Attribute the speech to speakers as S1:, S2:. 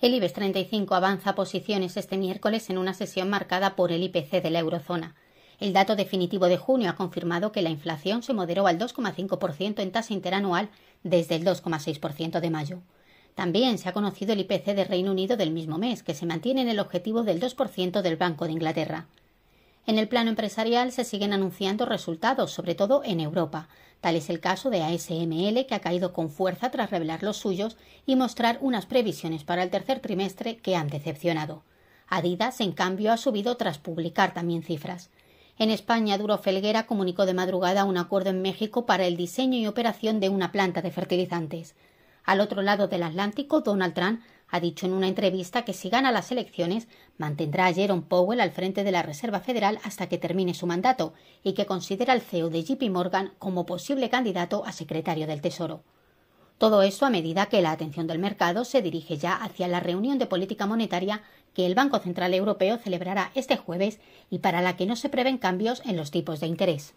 S1: El IBEX 35 avanza
S2: posiciones este miércoles en una sesión marcada por el IPC de la eurozona. El dato definitivo de junio ha confirmado que la inflación se moderó al 2,5% en tasa interanual desde el 2,6% de mayo. También se ha conocido el IPC de Reino Unido del mismo mes, que se mantiene en el objetivo del 2% del Banco de Inglaterra. En el plano empresarial se siguen anunciando resultados, sobre todo en Europa. Tal es el caso de ASML, que ha caído con fuerza tras revelar los suyos y mostrar unas previsiones para el tercer trimestre que han decepcionado. Adidas, en cambio, ha subido tras publicar también cifras. En España, Duro Felguera comunicó de madrugada un acuerdo en México para el diseño y operación de una planta de fertilizantes. Al otro lado del Atlántico, Donald Trump ha dicho en una entrevista que si gana las elecciones mantendrá a Jerome Powell al frente de la Reserva Federal hasta que termine su mandato y que considera al CEO de JP Morgan como posible candidato a secretario del Tesoro. Todo esto a medida que la atención del mercado se dirige ya hacia la reunión de política monetaria que el Banco Central Europeo celebrará este jueves y para la que no se prevén cambios en los tipos de
S1: interés.